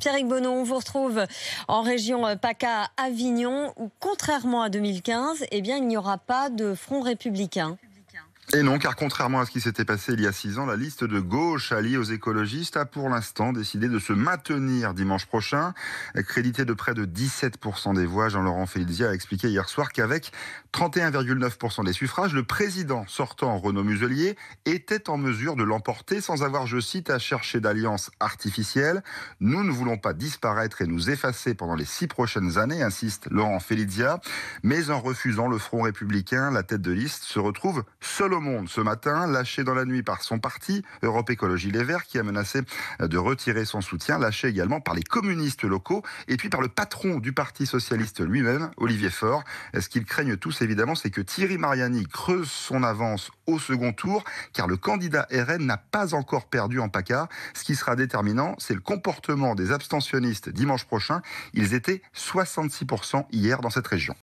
Pierre-Yves Bonneau, on vous retrouve en région PACA Avignon où, contrairement à 2015, eh bien, il n'y aura pas de front républicain. Et non, car contrairement à ce qui s'était passé il y a six ans, la liste de gauche alliée aux écologistes a pour l'instant décidé de se maintenir dimanche prochain. Crédité de près de 17% des voix, Jean-Laurent Félizia a expliqué hier soir qu'avec 31,9% des suffrages, le président sortant Renaud Muselier était en mesure de l'emporter sans avoir, je cite, à chercher d'alliance artificielle. Nous ne voulons pas disparaître et nous effacer pendant les six prochaines années, insiste Laurent Félizia. Mais en refusant le Front républicain, la tête de liste se retrouve seule monde ce matin, lâché dans la nuit par son parti, Europe Écologie Les Verts, qui a menacé de retirer son soutien, lâché également par les communistes locaux et puis par le patron du Parti socialiste lui-même, Olivier Faure. Ce qu'ils craignent tous, évidemment, c'est que Thierry Mariani creuse son avance au second tour, car le candidat RN n'a pas encore perdu en PACA. Ce qui sera déterminant, c'est le comportement des abstentionnistes dimanche prochain. Ils étaient 66% hier dans cette région.